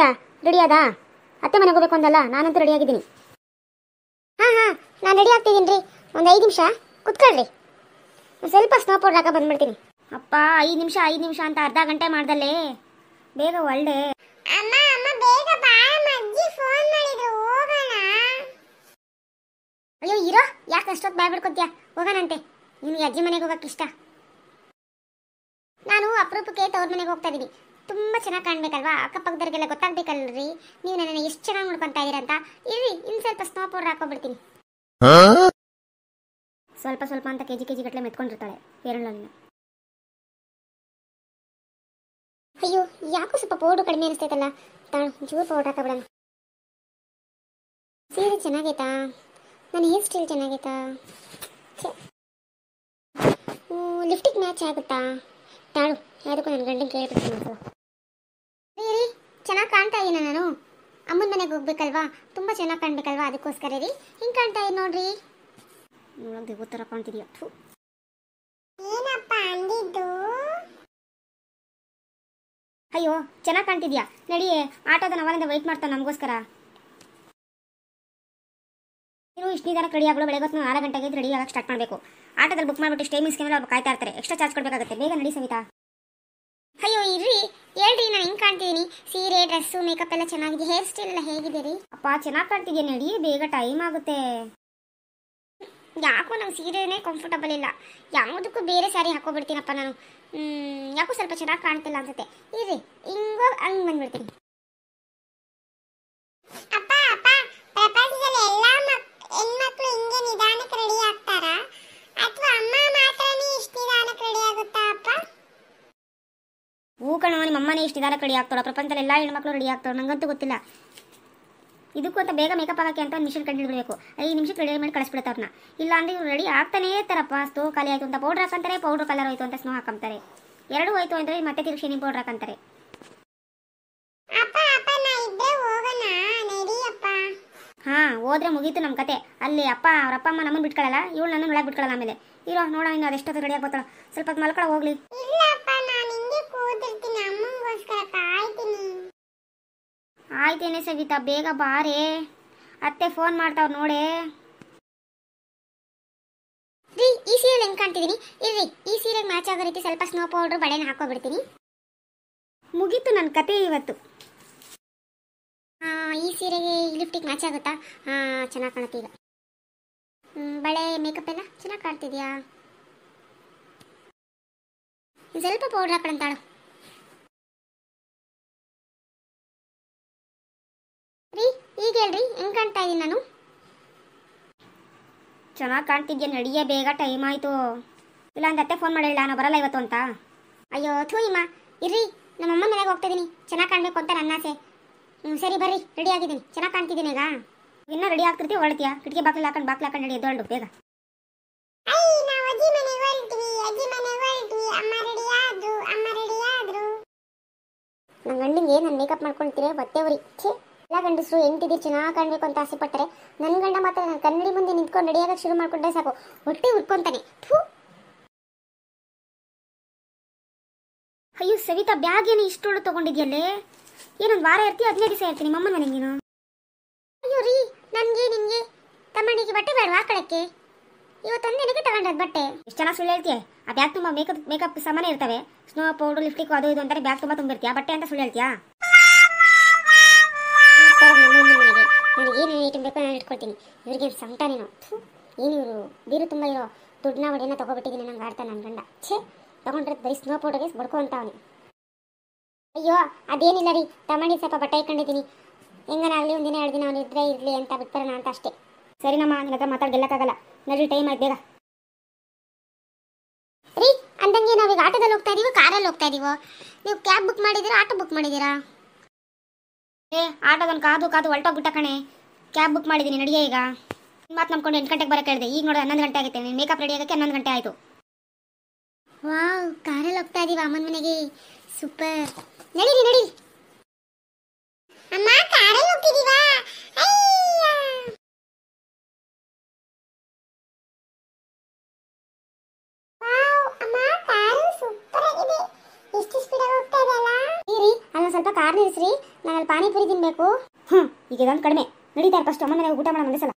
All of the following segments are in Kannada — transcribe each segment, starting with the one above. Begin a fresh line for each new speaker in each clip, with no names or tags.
ಮುಕ್ತಾ ರೆಡಿಯಾದಾ ಅತ್ತೆ ಮನೆಗೆ ಹೋಗ್ಬೇಕು ಅಂದಲ್ಲ ನಾನಂತೂ ಆಗಿದ್ದೀನಿ ಹಾ ಹಾ ನಾನು ರೆಡಿ ಆಗ್ತಿದ್ದೀನಿ ರೀ ಒಂದು ಐದು ನಿಮಿಷ ಕುತ್ಕೊಳ್ರಿ ಸ್ವಲ್ಪ ಸ್ನೋ ಪೌಡರ್ ಹಾಕ ಬಂದ್ಬಿಡ್ತೀನಿ ಅಪ್ಪ ಐದು ನಿಮಿಷ ಐದು ನಿಮಿಷ ಅಂತ ಅರ್ಧ ಗಂಟೆ ಮಾಡ್ದಲ್ಲೇ ಬೇಗ ಒಳ್ಳೆ ಅಮ್ಮ ಅಮ್ಮ ಬೇಗ ಬಾ ಅಜ್ಜಿ ಫೋನ್ ಮಾಡಿದ್ರು ಹೋಗೋಣ ಅಯ್ಯೋ ಇರೋ ಯಾಕೆ ಅಷ್ಟೊತ್ತು ಬಾಯ್ಬಿಡ್ಕೊತ್ಯಾ ಹೋಗೋಣಂತೆ ನಿಮಗೆ ಅಜ್ಜಿ ಮನೆಗೆ ಹೋಗಕ್ಕೆ ಇಷ್ಟ ನಾನು ಅಪರೂಪಕ್ಕೆ ತವ್ರ ಮನೆಗೆ ಹೋಗ್ತಾ ಇದ್ದೀನಿ ತುಂಬಾ ಚೆನ್ನಾಗಿ ಕಾಣಬೇಕಲ್ವಾ ಅಕ್ಕಪಕ್ಕದವ್ರಿಗೆಲ್ಲ ಗೊತ್ತಾಗ್ಬೇಕಲ್ರಿ ನೀವು ನನ್ನ ಎಷ್ಟು ಚೆನ್ನಾಗಿ ನೋಡ್ಕೊತಾ ಇದೀರಂತ ಅಂತ ಇರ್ರಿ ಸ್ವಲ್ಪ ಸ್ನೋ ಪೌಡರ್ ಹಾಕೋಬಿಡ್ತೀನಿ ಸ್ವಲ್ಪ ಸ್ವಲ್ಪ ಅಂತ ಕೆಜಿ ಕೆಜಿ ಗಟ್ಟಲೆ ಮೆತ್ಕೊಂಡಿರ್ತಾಳೆ ಎರಳನ್ನ ಅಯ್ಯೋ ಯಾಕೋ ಸ್ವಲ್ಪ ಪೌಡ್ರು ಕಡಿಮೆ ಅನಿಸ್ತೈತಲ್ಲ ತಾಳು ಜೋರು ಪೌಡ್ರ್ ಹಾಕೋಬಿಡೋಣ ಸೀರೆ ಚೆನ್ನಾಗೈತಾ ನನ್ನ ಹೇರ್ ಸ್ಟೈಲ್ ಚೆನ್ನಾಗೈತಾ ಲಿಫ್ಟಿಗೆ ಮ್ಯಾಚ್ ಆಗುತ್ತಾ ತಾಳು ಯಾವುದಕ್ಕೂ ನನ್ನ ಗಂಡನಿಗೆ ಕೇಳ್ಬಿಡ್ತೀನಿ ಕಾಣ್ತಾ ಇದೀನ ನಾನು ಅಮ್ಮನ ಮನೆಗೆ ಹೋಗ್ಬೇಕಲ್ವಾ ತುಂಬ ಚೆನ್ನಾಗಿ ಕಾಣ್ಬೇಕಲ್ವಾ ಅದಕ್ಕೋಸ್ಕರ ರೀ ಹಿಂಗೆ ಕಾಣ್ತಾ ಇದೆ ನೋಡ್ರಿ ನೋಡೋದು ಓತರ ಅಯ್ಯೋ ಚೆನ್ನಾಗಿ ಕಾಣ್ತಿದ್ಯಾ ನಡಿ ಆಟೋದ ನವನಿಂದ ವೈಟ್ ಮಾಡ್ತಾನೆ ನಮಗೋಸ್ಕರ ನೀನು ಇಷ್ಟು ನಿಧಾನ ರೆಡಿ ಆಗಲು ಬೆಳಗ್ಗೆ ಹೊತ್ತು ಆರು ಗಂಟೆಗೆ ರೆಡಿ ಆಗಕ್ಕೆ ಸ್ಟಾರ್ಟ್ ಮಾಡಬೇಕು ಆಟೋದಲ್ಲಿ ಬುಕ್ ಮಾಡಿಬಿಟ್ಟು ಸ್ಟೇ ಮಿಸ್ ಕ್ಯಾಮ್ರಾ ಕಾಯ್ತಾ ಇರ್ತಾರೆ ಎಕ್ಸ್ಟ್ರಾ ಚಾರ್ಜ್ ಕೊಡ್ಬೇಕಾಗುತ್ತೆ ಬೇಗ ನಡಿ ಸವಿತಾ ಅಯ್ಯೋ ಇರ್ರಿ ಹೇಳ್ರಿ ಕಾಣ್ತೀನಿ ಸೀರೆ ಡ್ರೆಸ್ಸು ಮೇಕಪ್ ಎಲ್ಲ ಚೆನ್ನಾಗಿದೆ ಹೇರ್ ಸ್ಟೈಲ್ ಎಲ್ಲ ಹೇಗಿದೆ ರೀ ಅಪ್ಪ ಚೆನ್ನಾಗಿ ಕಾಣ್ತಿದ್ಯಾ ನಡಿ ಬೇಗ ಟೈಮ್ ಆಗುತ್ತೆ ಯಾಕೋ ನಂಗೆ ಸೀರೆನೇ ಕಂಫರ್ಟಬಲ್ ಇಲ್ಲ ಯಾವುದಕ್ಕೂ ಬೇರೆ ಸ್ಯಾರಿ ಹಾಕೋಬಿಡ್ತೀನಪ್ಪ ನಾನು ಯಾಕೋ ಸ್ವಲ್ಪ ಚೆನ್ನಾಗಿ ಕಾಣ್ತಿಲ್ಲ ಅನ್ಸುತ್ತೆ ಇರ್ರಿ ಹಿಂಗೋ ಹಂಗೆ ಬಂದ್ಬಿಡ್ತೀನಿ ಕಣ ನಿಮ್ಮ ಅಮ್ಮನೇ ಇಷ್ಟು ಇದಾರೆ ರೆಡಿ ಆಗ್ತಾಳ ಪ್ರಪಂಚದಲ್ಲಿ ಎಲ್ಲ ಹೆಣ್ಮಕ್ಳು ರೆಡಿ ಆಗ್ತಾವೆ ನಂಗಂತೂ ಗೊತ್ತಿಲ್ಲ ಇದಕ್ಕೂ ಅಂತ ಬೇಗ ಮೇಕಪ್ ಆಗೋಕ್ಕೆ ಅಂತ ಮಿಷನ್ ಕಂಡು ಹಿಡಬೇಕು ಐದು ನಿಮಿಷಕ್ಕೆ ರೆಡಿ ಮಾಡಿ ಕಳಿಸ್ಬಿಡ್ತಾರೆ ಇಲ್ಲ ಅಂದ್ರೆ ಇವ್ರು ರೆಡಿ ಆಗ್ತಾನೇ ಇರ್ತಾರಪ್ಪ ಸ್ತೋ ಖಾಲಿ ಆಯಿತು ಅಂತ ಪೌಡ್ರ್ ಹಾಕಂತಾರೆ ಪೌಡ್ರ್ ಕಲರ್ ಹೋಯ್ತು ಅಂತ ಸ್ನೋ ಹಾಕಂತಾರೆ ಎರಡು ಹೋಯ್ತು ಅಂದರೆ ಮತ್ತೆ ತಿರುಗಿ ಶೇನಿಂಗ್ ಪೌಡ್ರ್ ಹಾಕಂತಾರೆ ಹಾ ಹೋದ್ರೆ ಮುಗೀತು ನಮ್ಮ ಕತೆ ಅಲ್ಲಿ ಅಪ್ಪ ಅವ್ರ ಅಪ್ಪ ಅಮ್ಮ ನಮ್ಮನ್ನು ಬಿಟ್ಕೊಳ್ಳಲ್ಲ ಇವಳು ನನ್ನ ಒಳಗೆ ಬಿಟ್ಕೊಳ್ಳಲ್ಲ ಆಮೇಲೆ ಇರೋ ನೋಡೋಣ ಇನ್ನು ಅದೆಷ್ಟೊತ್ತು ರೆಡಿ ಆಗ್ಬೋತಾಳ ಸ್ವಲ್ಪ ಮಲ್ಕೊಳ್ಳೋ ಹೋಗ್ಲಿ ಆಯ್ತೇನೆ ಸವಿತಾ ಬೇಗ ಬಾರೆ ಅತ್ತೆ ಫೋನ್ ಮಾಡ್ತಾವ್ ನೋಡೇ ರೀ ಈ ಸೀರೆಲ್ ಹೆಂಗ್ ಕಾಣ್ತಿದೀನಿ ಇರ್ರಿ ಈ ಸೀರೆಗೆ ಮ್ಯಾಚ್ ಆಗೋ ರೀತಿ ಸ್ವಲ್ಪ ಸ್ನೋ ಪೌಡರ್ ಬಳೆನ ಹಾಕೋಬಿಡ್ತೀನಿ ಮುಗೀತು ನನ್ನ ಕತೆ ಇವತ್ತು ಈ ಸೀರೆಗೆ ಈ ಲಿಫ್ಟಿಗೆ ಮ್ಯಾಚ್ ಆಗುತ್ತಾ ಹಾಂ ಚೆನ್ನಾಗಿ ಕಾಣುತ್ತೀಗ ಈಗ ಬಳೆ ಮೇಕಪ್ ಎಲ್ಲ ಚೆನ್ನಾಗಿ ಕಾಣ್ತಿದ್ಯಾ ಸ್ವಲ್ಪ ಪೌಡ್ರ್ ಹಾಕೊಳ್ಳಂತಾಳು ಈಗ ಹೇಳ್ರಿ ಹೆಂಗ್ ಕಾಣ್ತಾ ಇದ್ದೀನಿ ನಾನು ಚೆನ್ನಾಗಿ ಕಾಣ್ತಿದ್ಯಾ ನಡಿಯೇ ಬೇಗ ಟೈಮ್ ಆಯಿತು ಇಲ್ಲ ಅತ್ತೆ ಫೋನ್ ಮಾಡಿ ನಾನು ಬರಲ್ಲ ಇವತ್ತು ಅಂತ ಅಯ್ಯೋ ಥೂ ಇಮ್ಮ ಇರ್ರಿ ನಮ್ಮಮ್ಮ ಮನೆಗೆ ಹೋಗ್ತಾ ಇದ್ದೀನಿ ಚೆನ್ನಾಗಿ ಕಾಣಬೇಕು ಅಂತ ನನ್ನ ಆಸೆ ಹ್ಞೂ ಸರಿ ಬರ್ರಿ ರೆಡಿ ಆಗಿದ್ದೀನಿ ಚೆನ್ನಾಗಿ ಕಾಣ್ತಿದ್ದೀನಿ ಈಗ ಇನ್ನೂ ರೆಡಿ ಆಗ್ತಿರ್ತೀವಿ ಹೊಳ್ತೀಯಾ ಕಿಟಕಿ ಬಾಕ್ಲ ಹಾಕೊಂಡು ಬಾಕ್ಲ ಹಾಕೊಂಡು ರೆಡಿ ಎದ್ದೊಂಡು ಬೇಗ ನನ್ನ ಏನು ನಾನು ಮೇಕಪ್ ಮಾಡ್ಕೊಳ್ತೀರಿ ಬತ್ತೆ ಛೇ ಎಲ್ಲ ಗಂಡಸರು ಎಂಟಿದಿ ಚೆನ್ನಾಗಿ ಕಾಣಬೇಕು ಅಂತ ಆಸೆ ಪಟ್ಟರೆ ನನ್ನ ಗಂಡ ಮಾತ್ರ ಕನ್ನಡಿ ಮುಂದೆ ನಿಂತ್ಕೊಂಡು ರೆಡಿಯಾಗಕ್ಕೆ ಶುರು ಮಾಡ್ಕೊಂಡ್ರೆ ಸಾಕು ಹೊಟ್ಟೆ ಉರ್ಕೊಂತಾನೆ ಥೂ ಅಯ್ಯೋ ಸವಿತಾ ಬ್ಯಾಗ್ ಏನು ಇಷ್ಟು ತೊಗೊಂಡಿದ್ಯಲ್ಲೇ ಏನೊಂದು ವಾರ ಇರ್ತಿ ಹದಿನೈದು ದಿವಸ ಇರ್ತೀನಿ ಮಮ್ಮ ನನಗೇನು ಅಯ್ಯೋ ರೀ ನನಗೆ ನಿನಗೆ ತಮ್ಮನಿಗೆ ಬಟ್ಟೆ ಬೇಡ ಕಳಕ್ಕೆ ಇವತ್ತೊಂದು ದಿನಕ್ಕೆ ಬಟ್ಟೆ ಎಷ್ಟು ಜನ ಸುಳ್ಳು ಹೇಳ್ತೀಯ ಆ ಬ್ಯಾಗ್ ತುಂಬ ಮೇಕಪ್ ಮೇಕಪ್ ಸಾಮಾನು ಇರ್ತವೆ ಸ್ನೋ ಪೌಡರ್ ಲಿಫ್ಟಿಕ್ ಅದು ಇದು ಅಂತಾರೆ ಬ್ಯಾಗ್ ತುಂಬ ತುಂಬಿರ್ತೀಯ ಬಟ್ಟೆ ಅಂತ ಸುಳ್ಳು ಹೇಳ್ತೀಯಾ ಉಪಕಾರ ನಮ್ಮ ನನಗೆ ನನಗೆ ಏನು ಐಟಮ್ ಬೇಕೋ ನಾನು ಇಟ್ಕೊಳ್ತೀನಿ ಇವರಿಗೆ ಸಂಕಟ ನೀನು ಏನು ಇವರು ಬೀರು ತುಂಬ ಇರೋ ದುಡ್ಡನ್ನ ಒಡೆಯನ್ನ ತೊಗೊಬಿಟ್ಟಿದ್ದೀನಿ ನಂಗೆ ಆಡ್ತಾ ನನ್ನ ಗಂಡ ಛೇ ತೊಗೊಂಡ್ರೆ ಬರೀ ಸ್ನೋ ಪೌಡರ್ಗೆ ಬಡ್ಕೊ ಅಂತ ಅವನು ಅಯ್ಯೋ ಅದೇನಿಲ್ಲ ರೀ ತಮಣಿ ಸ್ವಲ್ಪ ಬಟ್ಟೆ ಇಟ್ಕೊಂಡಿದ್ದೀನಿ ಆಗಲಿ ಒಂದಿನ ಎರಡು ದಿನ ಅವನು ಇದ್ರೆ ಇರಲಿ ಅಂತ ಬಿಟ್ಬರೋಣ ಅಂತ ಅಷ್ಟೇ ಸರಿ ನಮ್ಮ ನನ್ನ ಹತ್ರ ಗೆಲ್ಲಕ್ಕಾಗಲ್ಲ ನಡ್ರಿ ಟೈಮ್ ಆಯ್ತು ಬೇಗ ರೀ ಅಂದಂಗೆ ನಾವೀಗ ಆಟೋದಲ್ಲಿ ಹೋಗ್ತಾ ಇದೀವೋ ಕಾರಲ್ಲಿ ಹೋಗ್ತಾ ಇದೀವೋ ನೀವು ಕ್ಯಾಬ್ ಬುಕ್ ಮಾಡಿದ್ದೀರಾ ಆಟೋ ಬುಕ್ ಮಾಡಿದ್ದೀರಾ ಏ ಆಟೋದೊಂದು ಕಾದು ಕಾದು ಹೊಲ್ಟೋಗ್ಬಿಟ್ಟ ಕಣೆ ಕ್ಯಾಬ್ ಬುಕ್ ಮಾಡಿದ್ದೀನಿ ನಡಿಗೆ ಈಗ ಮಾತು ನಂಬ್ಕೊಂಡು ಎಂಟು ಗಂಟೆಗೆ ಬರೋಕೆ ಹೇಳಿದೆ ಈಗ ನೋಡೋದು ಹನ್ನೊಂದು ಗಂಟೆ ಆಗುತ್ತೆ ನೀನು ಮೇಕಪ್ ರೆಡಿ ಆಗಕ್ಕೆ ಹನ್ನೊಂದು ಗಂಟೆ ಆಯಿತು ವಾವ್ ಕಾರಲ್ಲಿ ಹೋಗ್ತಾ ಇದೀವಿ ಅಮ್ಮನ ಮನೆಗೆ ಸೂಪರ್ ನಡೀರಿ ನಡೀರಿ ಸ್ವಲ್ಪ ಕಾರ್ ನಿಲ್ಲಿಸ್ರಿ ನಾನು ಅಲ್ಲಿ ಪಾನಿಪುರಿ ತಿನ್ಬೇಕು ಹ್ಞೂ ಈಗ ಇದೊಂದು ಕಡಿಮೆ ನಡೀತಾರೆ ಫಸ್ಟ್ ಅಮ್ಮ ಮನೆಗೆ ಊಟ ಮಾಡೋಣ ಒಂದೇ ಸಲ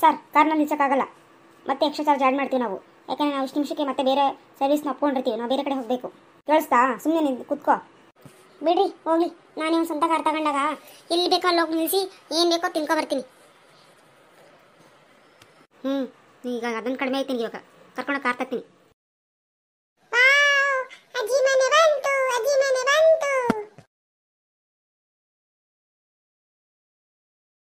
ಸರ್ ಕಾರ್ನಲ್ಲಿ ನಿಲ್ಸೋಕ್ಕಾಗಲ್ಲ ಮತ್ತೆ ಎಕ್ಸ್ಟ್ರಾ ಚಾರ್ಜ್ ಆ್ಯಡ್ ಮಾಡ್ತೀವಿ ನಾವು ಯಾಕೆಂದರೆ ನಾವು ಇಷ್ಟು ನಿಮಿಷಕ್ಕೆ ಮತ್ತೆ ಬೇರೆ ಸರ್ವಿಸ್ನ ಒಪ್ಕೊಂಡಿರ್ತೀವಿ ನಾವು ಬೇರೆ ಕಡೆ ಹೋಗಬೇಕು ಕೇಳಿಸ್ತಾ ಸುಮ್ಮನೆ ನಿಂತು ಕೂತ್ಕೋ ಬಿಡ್ರಿ ಹೋಗಿ ನಾನು ಇವನು ಸ್ವಂತ ಕಾರ್ ತಗೊಂಡಾಗ ಎಲ್ಲಿ ಬೇಕೋ ಅಲ್ಲಿ ಹೋಗಿ ನಿಲ್ಲಿಸಿ ಏನು ಬೇಕೋ ತಿನ್ಕೊ ಬರ್ತೀನಿ ಹ್ಞೂ ಈಗ ಅದನ್ನು ಕಡಿಮೆ ಆಯ್ತೀನಿ ಇವಾಗ ಕರ್ಕೊಂಡು ಕಾರ್ ತರ್ತೀನಿ